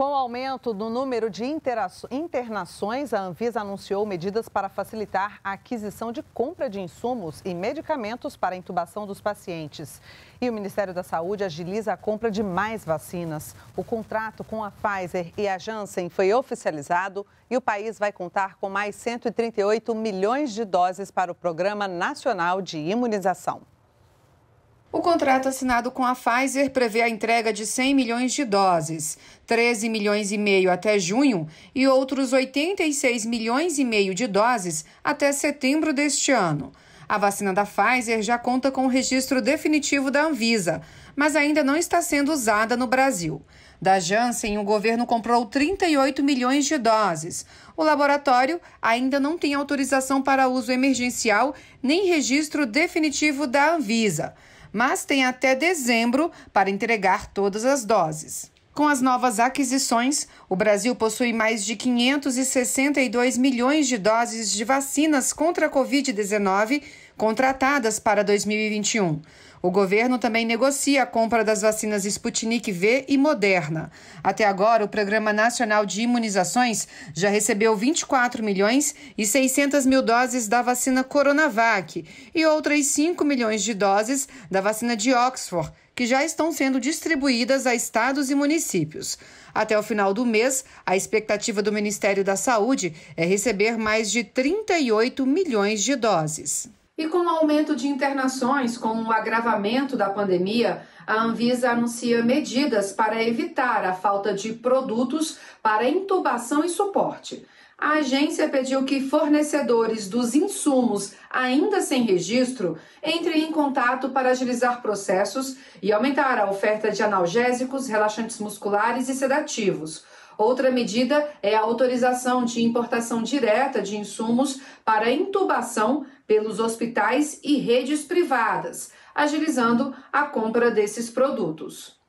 Com o aumento do número de internações, a Anvisa anunciou medidas para facilitar a aquisição de compra de insumos e medicamentos para a intubação dos pacientes. E o Ministério da Saúde agiliza a compra de mais vacinas. O contrato com a Pfizer e a Janssen foi oficializado e o país vai contar com mais 138 milhões de doses para o Programa Nacional de Imunização. O contrato assinado com a Pfizer prevê a entrega de 100 milhões de doses, 13 milhões e meio até junho e outros 86 milhões e meio de doses até setembro deste ano. A vacina da Pfizer já conta com o registro definitivo da Anvisa, mas ainda não está sendo usada no Brasil. Da Janssen, o governo comprou 38 milhões de doses. O laboratório ainda não tem autorização para uso emergencial nem registro definitivo da Anvisa mas tem até dezembro para entregar todas as doses. Com as novas aquisições, o Brasil possui mais de 562 milhões de doses de vacinas contra a Covid-19 contratadas para 2021. O governo também negocia a compra das vacinas Sputnik V e Moderna. Até agora, o Programa Nacional de Imunizações já recebeu 24 milhões e 600 mil doses da vacina Coronavac e outras 5 milhões de doses da vacina de Oxford, que já estão sendo distribuídas a estados e municípios. Até o final do mês, a expectativa do Ministério da Saúde é receber mais de 38 milhões de doses. E com o aumento de internações, com o agravamento da pandemia, a Anvisa anuncia medidas para evitar a falta de produtos para intubação e suporte. A agência pediu que fornecedores dos insumos ainda sem registro entrem em contato para agilizar processos e aumentar a oferta de analgésicos, relaxantes musculares e sedativos. Outra medida é a autorização de importação direta de insumos para intubação pelos hospitais e redes privadas, agilizando a compra desses produtos.